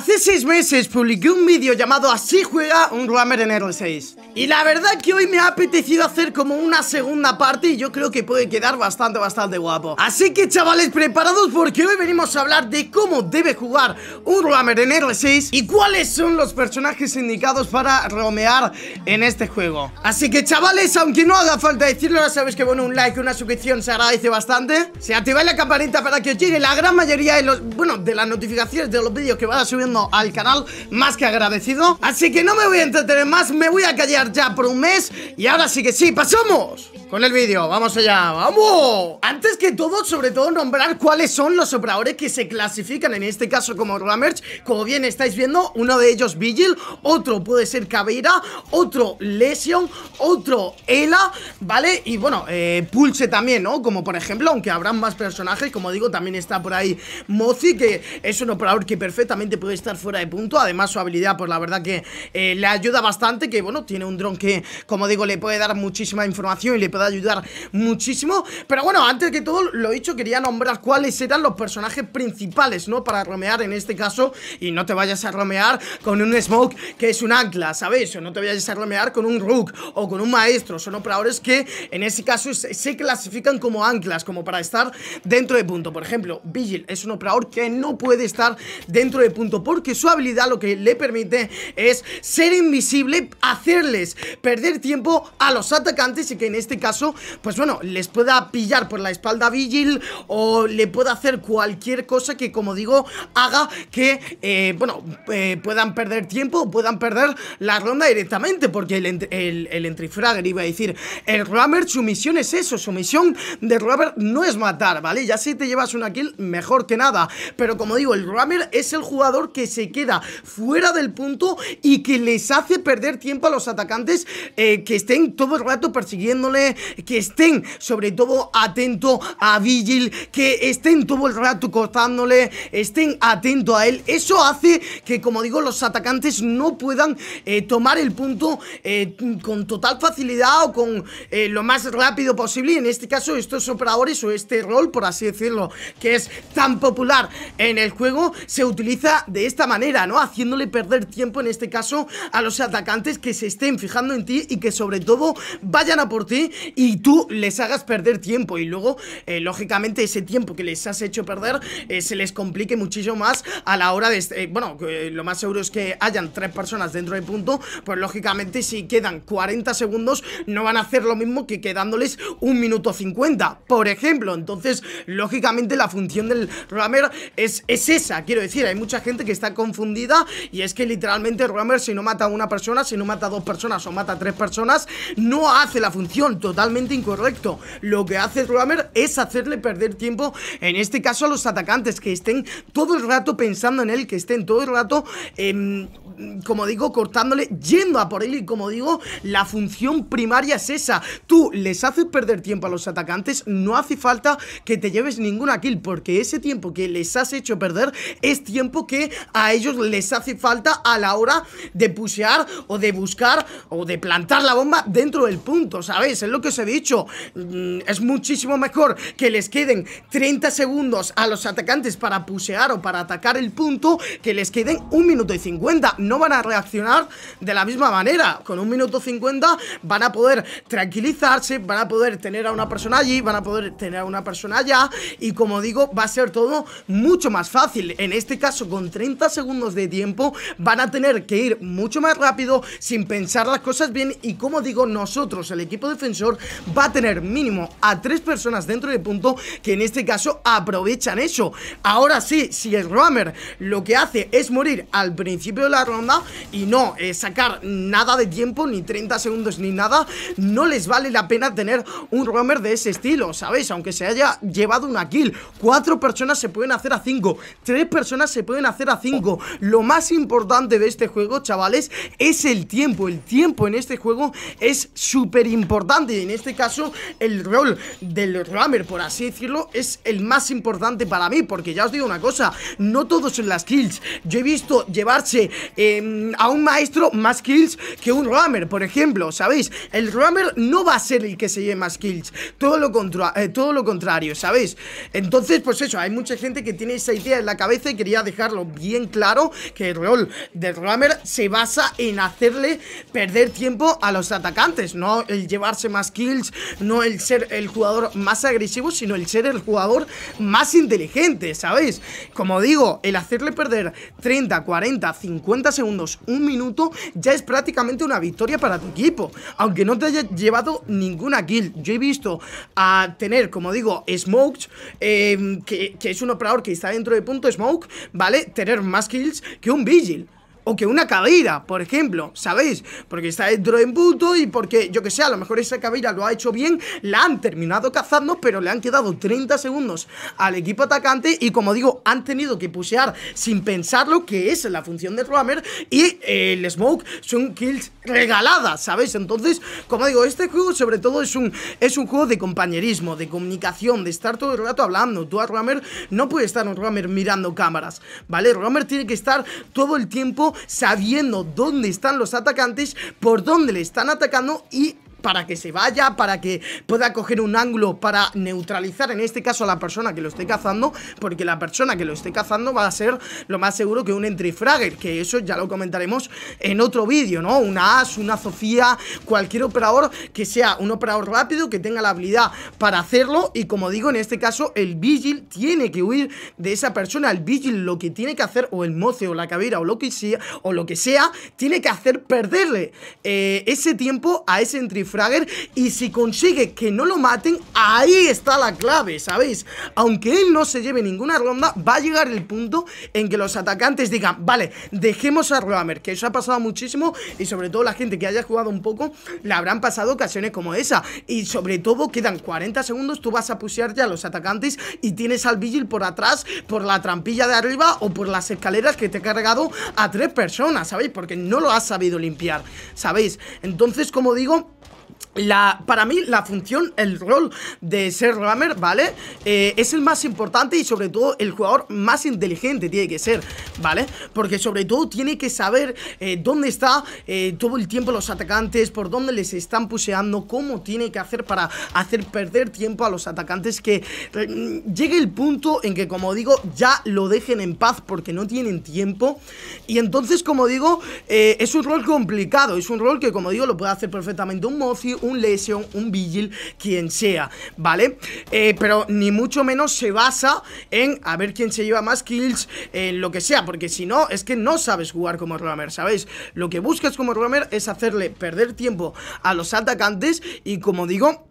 Hace seis meses publiqué un vídeo llamado Así juega un Rammer en r 6 Y la verdad que hoy me ha apetecido hacer como una segunda parte Y yo creo que puede quedar bastante, bastante guapo Así que chavales, preparados porque hoy venimos a hablar de cómo debe jugar un Rammer en r 6 Y cuáles son los personajes indicados para romear en este juego Así que chavales, aunque no haga falta decirlo Ya sabéis que bueno, un like, una suscripción se agradece bastante Se activa la campanita para que os llegue la gran mayoría de los... Bueno, de las notificaciones de los vídeos que van subiendo al canal más que agradecido. Así que no me voy a entretener más, me voy a callar ya por un mes. Y ahora sí que sí, pasamos con el vídeo. Vamos allá, vamos. Antes que todo, sobre todo, nombrar cuáles son los operadores que se clasifican en este caso como Rammers. Como bien estáis viendo, uno de ellos Vigil, otro puede ser Caveira, otro Lesion, otro Ela, ¿vale? Y bueno, eh, Pulse también, ¿no? Como por ejemplo, aunque habrán más personajes, como digo, también está por ahí Mozi, que es un operador que perfectamente puede estar fuera de punto. Además, su habilidad, pues la verdad que eh, le ayuda bastante. Que bueno, tiene un dron que, como digo, le puede dar muchísima información y le puede ayudar muchísimo. Pero bueno, antes que todo, lo dicho, quería nombrar cuáles eran los personajes principales, ¿no? Para romear en este caso. Y no te vayas a romear con un Smoke que es un ancla, ¿sabes? O no te vayas a romear con un Rook o con un Maestro. Son operadores que en ese caso se, clasifican como anclas, como para estar dentro de punto. Por ejemplo, Vigil es un operador que no puede estar dentro de punto porque su habilidad lo que le permite es ser invisible, hacerles perder tiempo a los atacantes y que en este caso, pues bueno, les pueda pillar por la espalda Vigil o le pueda hacer cualquier cosa que, como digo, haga que, eh, bueno, eh, puedan perder tiempo o puedan perder la ronda directamente porque el, el, el iba a decir, el Rammer, su misión es eso, su misión de Rammer no es matar, ¿vale? Ya si te llevas una kill, mejor que nada, pero como digo, el Rammer es el jugador que se queda fuera del punto y que les hace perder tiempo a los atacantes eh, que estén todo el rato persiguiéndole, que estén sobre todo atento a Vigil, que estén todo el rato cortándole, estén atento a él. Eso hace que, como digo, los atacantes no puedan eh, tomar el punto eh, con total facilidad o con lo más rápido posible. en este caso, estos operadores o este rol, por así decirlo, que es tan popular en el juego, se utiliza de esta manera, ¿no? Haciéndole perder tiempo en este caso a los atacantes que se estén fijando en ti y que sobre todo vayan a por ti y tú les hagas perder tiempo y luego, eh, lógicamente, ese tiempo que les has hecho perder eh, se les complique muchísimo más a la hora de... Eh, bueno, lo más seguro es que hayan tres personas dentro del punto, pues lógicamente si quedan 40 segundos no van a hacer lo mismo que quedándoles un minuto 50, por ejemplo. Entonces, lógicamente la función del ramer es, es esa, quiero decir, hay mucha gente que está confundida y es que literalmente Rammer si no mata a una persona, si no mata a dos personas o mata a tres personas, no hace la función, totalmente incorrecto. Lo que hace Rammer es hacerle perder tiempo, en este caso a los atacantes, que estén todo el rato pensando en él, que estén todo el rato En... Em, como digo, cortándole, yendo a por él. Y como digo, la función primaria es esa. Tú les haces perder tiempo a los atacantes, no hace falta que te lleves ninguna kill, porque ese tiempo que les has hecho perder es tiempo que a ellos les hace falta a la hora de pusear o de buscar o de plantar la bomba dentro del punto, Sabes Es lo que os he dicho. Mm, es muchísimo mejor que les queden 30 segundos a los atacantes para pusear o para atacar el punto que les queden un minuto y 50 no van a reaccionar de la misma manera. Con un minuto 50 van a poder tranquilizarse, van a poder tener a una persona allí, van a poder tener a una persona allá y como digo, va a ser todo mucho más fácil. En este caso, con 30 segundos de tiempo, van a tener que ir mucho más rápido sin pensar las cosas bien y como digo, nosotros, el equipo defensor, va a tener mínimo a tres personas dentro de punto que en este caso aprovechan eso. Ahora sí, si el Rammer lo que hace es morir al principio de la ronda y no eh, sacar nada de tiempo, ni 30 segundos ni nada, no les vale la pena tener un roamer de ese estilo, ¿sabéis? Aunque se haya llevado una kill, cuatro personas se pueden hacer a 5 tres personas se pueden hacer a 5 Lo más importante de este juego, chavales, es el tiempo. El tiempo en este juego es súper importante. Y En este caso, el rol del roamer, por así decirlo, es el más importante para mí, porque ya os digo una cosa, no todos en las kills. Yo he visto llevarse Em, a un maestro más kills que un Rammer, por ejemplo, ¿sabéis? El Rammer no va a ser el que se lleve más kills, eh, todo lo, contrario, ¿sabéis? Entonces, pues eso, hay mucha gente que tiene esa idea en la cabeza y quería dejarlo bien claro que el rol del Rammer se basa en hacerle perder tiempo a los atacantes, no el llevarse más kills, no el ser el jugador más agresivo, sino el ser el jugador más inteligente, ¿sabéis? Como digo, el hacerle perder 30, 40, 50 segundos, un minuto, ya es prácticamente una victoria para tu equipo. Aunque no te haya llevado ninguna kill. Yo he visto a tener, como digo, Smokes, em, que, que es un operador que está dentro de punto Smoke, ¿vale? Tener más kills que un Vigil o que una cabeira, por ejemplo, ¿sabéis? Porque está dentro en puto y porque, yo que sé, a lo mejor esa cabra lo ha hecho bien, la han terminado cazando, pero le han quedado 30 segundos al equipo atacante y como digo, han tenido que pusear sin pensarlo, que es la función de roamer y eh, el Smoke son kills regaladas, ¿sabéis? Entonces, como digo, este juego sobre todo es un, es un juego de compañerismo, de comunicación, de estar todo el rato hablando. Tú a roamer no puedes estar un roamer mirando cámaras, ¿vale? roamer tiene que estar todo el tiempo sabiendo dónde están los atacantes, por dónde le están atacando y para que se vaya, para que pueda coger un ángulo para neutralizar en este caso a la persona que lo esté cazando, porque la persona que lo esté cazando va a ser lo más seguro que un entrifragger, que eso ya lo comentaremos en otro vídeo, ¿no? Una As, una Sofía, cualquier operador que sea un operador rápido, que tenga la habilidad para hacerlo y como digo, en este caso el Vigil tiene que huir de esa persona, el Vigil lo que tiene que hacer, o el Moce, o la Cabera, o lo que sea, o lo que sea, tiene que hacer perderle eh, ese tiempo a ese entrifragger Fragger y si consigue que no lo maten, ahí está la clave, ¿sabéis? Aunque él no se lleve ninguna ronda, va a llegar el punto en que los atacantes digan, vale, dejemos a Roamer, que eso ha pasado muchísimo y sobre todo la gente que haya jugado un poco, le habrán pasado ocasiones como esa y sobre todo quedan 40 segundos, tú vas a pusear ya a los atacantes y tienes al Vigil por atrás, por la trampilla de arriba o por las escaleras que te ha cargado a tres personas, ¿sabéis? Porque no lo has sabido limpiar, ¿sabéis? Entonces, como digo... La, para mí la función, el rol de ser rammer, ¿vale? Eh, es el más importante y sobre todo el jugador más inteligente tiene que ser, ¿vale? Porque sobre todo tiene que saber eh, dónde está eh, todo el tiempo los atacantes, por dónde les están puseando, cómo tiene que hacer para hacer perder tiempo a los atacantes, que llegue el punto en que, como digo, ya lo dejen en paz porque no tienen tiempo. Y entonces, como digo, es un rol complicado, es un rol que, como digo, lo puede hacer perfectamente un mocio un Lesion, un Vigil, quien sea, ¿vale? Eh, pero ni mucho menos se basa en a ver quién se lleva más kills, en eh, lo que sea, porque si no, es que no sabes jugar como Romer, ¿sabéis? Lo que buscas como Romer es hacerle perder tiempo a los atacantes y como digo,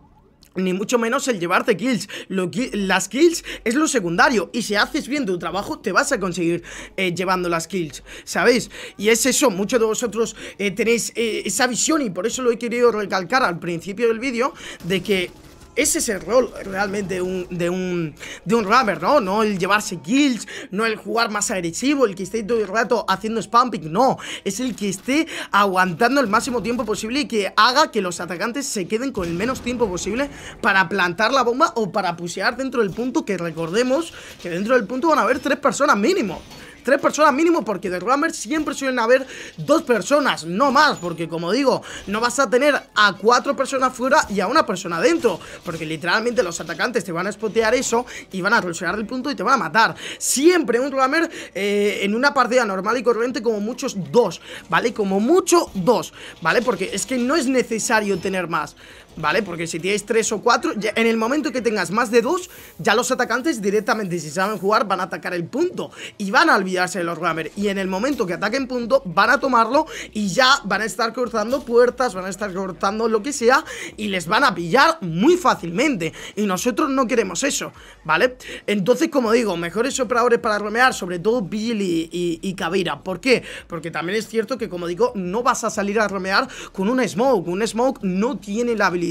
ni mucho menos el llevarte kills lo, Las kills es lo secundario Y si haces bien tu trabajo te vas a conseguir eh, Llevando las kills, ¿sabéis? Y es eso, muchos de vosotros eh, Tenéis eh, esa visión y por eso lo he querido recalcar Al principio del vídeo De que ese es el rol realmente de un, de un, de un ¿no? No el llevarse kills, no el jugar más agresivo, el que esté todo el rato haciendo spamping, no. Es el que esté aguantando el máximo tiempo posible y que haga que los atacantes se queden con el menos tiempo posible para plantar la bomba o para pusear dentro del punto que recordemos que dentro del punto van a haber tres personas mínimo tres personas mínimo, porque de Rammer siempre suelen haber dos personas, no más, porque como digo, no vas a tener a cuatro personas fuera y a una persona dentro, porque literalmente los atacantes te van a spotear eso y van a resolver el punto y te van a matar. Siempre un Rammer eh, en una partida normal y corriente como muchos dos, ¿vale? Como mucho dos, ¿vale? Porque es que no es necesario tener más. ¿vale? Porque si tienes tres o cuatro, en el momento que tengas más de dos, ya los atacantes directamente, si saben jugar, van a atacar el punto y van a olvidarse de los Rammer. Y en el momento que ataquen punto, van a tomarlo y ya van a estar cortando puertas, van a estar cortando lo que sea y les van a pillar muy fácilmente. Y nosotros no queremos eso, ¿vale? Entonces, como digo, mejores operadores para romear, sobre todo Billy y, y, ¿Por qué? Porque también es cierto que, como digo, no vas a salir a romear con un Smoke. Un Smoke no tiene la habilidad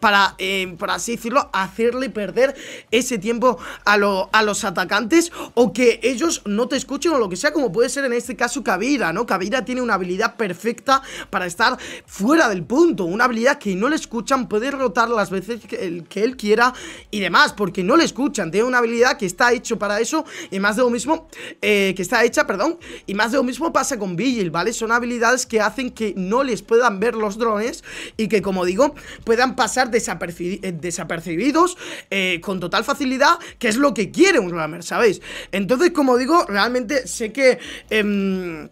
para, eh, por así decirlo, hacerle perder ese tiempo a, los atacantes o que ellos no te escuchen o lo que sea, como puede ser en este caso Kavira, ¿no? Kavira tiene una habilidad perfecta para estar fuera del punto, una habilidad que no le escuchan, puede rotar las veces que él, quiera y demás, porque no le escuchan, tiene una habilidad que está hecha para eso y más de lo mismo, eh, que está hecha, perdón, y más de lo mismo pasa con Vigil, ¿vale? Son habilidades que hacen que no les puedan ver los drones y que como digo, puedan pasar eh, desapercibidos eh, con total facilidad, que es lo que quiere un runner, ¿sabéis? Entonces, como digo, realmente sé que... Em,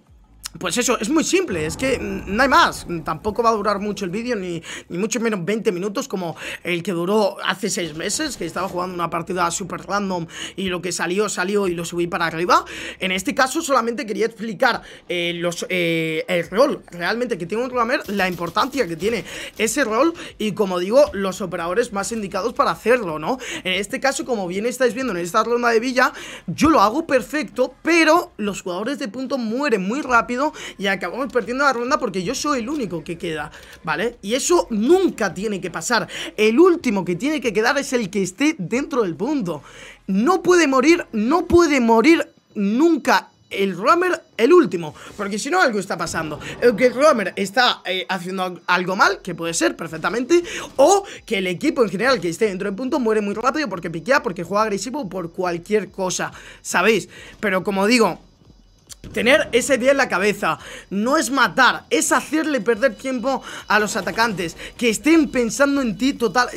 pues eso, es muy simple, es que mm, no hay más. Tampoco va a durar mucho el vídeo, ni, mucho menos 20 minutos como el que duró hace 6 meses, que estaba jugando una partida super random y lo que salió, salió y lo subí para arriba. En este caso solamente quería explicar eh, los, eh, el rol realmente que tiene un programmer, la importancia que tiene ese rol y como digo, los operadores más indicados para hacerlo, ¿no? En este caso, como bien estáis viendo en esta ronda de villa, yo lo hago perfecto, pero los jugadores de punto mueren muy rápido y acabamos perdiendo la ronda porque yo soy el único que queda, ¿vale? Y eso nunca tiene que pasar. El último que tiene que quedar es el que esté dentro del punto. No puede morir, no puede morir nunca el Roamer el último, porque si no algo está pasando. Que el está eh, haciendo algo mal, que puede ser perfectamente, o que el equipo en general que esté dentro del punto muere muy rápido porque piquea, porque juega agresivo, por cualquier cosa, ¿sabéis? Pero como digo, tener ese día en la cabeza. No es matar, es hacerle perder tiempo a los atacantes. Que estén pensando en ti total,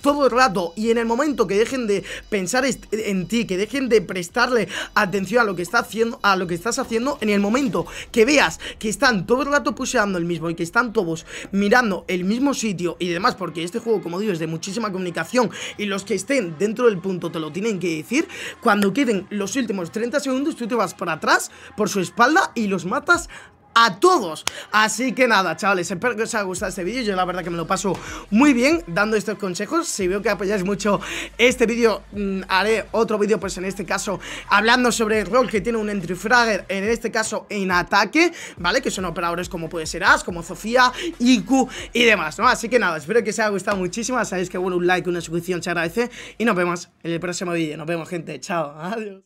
todo el rato. Y en el momento que dejen de pensar en ti, que dejen de prestarle atención a lo que está haciendo, a lo que estás haciendo, en el momento que veas que están todo el rato puseando el mismo y que están todos mirando el mismo sitio y demás, porque este juego, como digo, es de muchísima comunicación y los que estén dentro del punto te lo tienen que decir, cuando queden los últimos 30 segundos tú te vas para atrás por su espalda y los matas a todos Así que nada, chavales, espero que os haya gustado este vídeo Yo la verdad que me lo paso muy bien dando estos consejos Si veo que apoyáis mucho este vídeo, mm, haré otro vídeo pues en este caso Hablando sobre el rol que tiene un entry fragger, en este caso en ataque ¿Vale? Que son operadores como puede ser As, como Sofía, IQ y demás, ¿no? Así que nada, espero que os haya gustado muchísimo Sabéis que bueno, un like, una suscripción se agradece Y nos vemos en el próximo vídeo Nos vemos gente, chao, adiós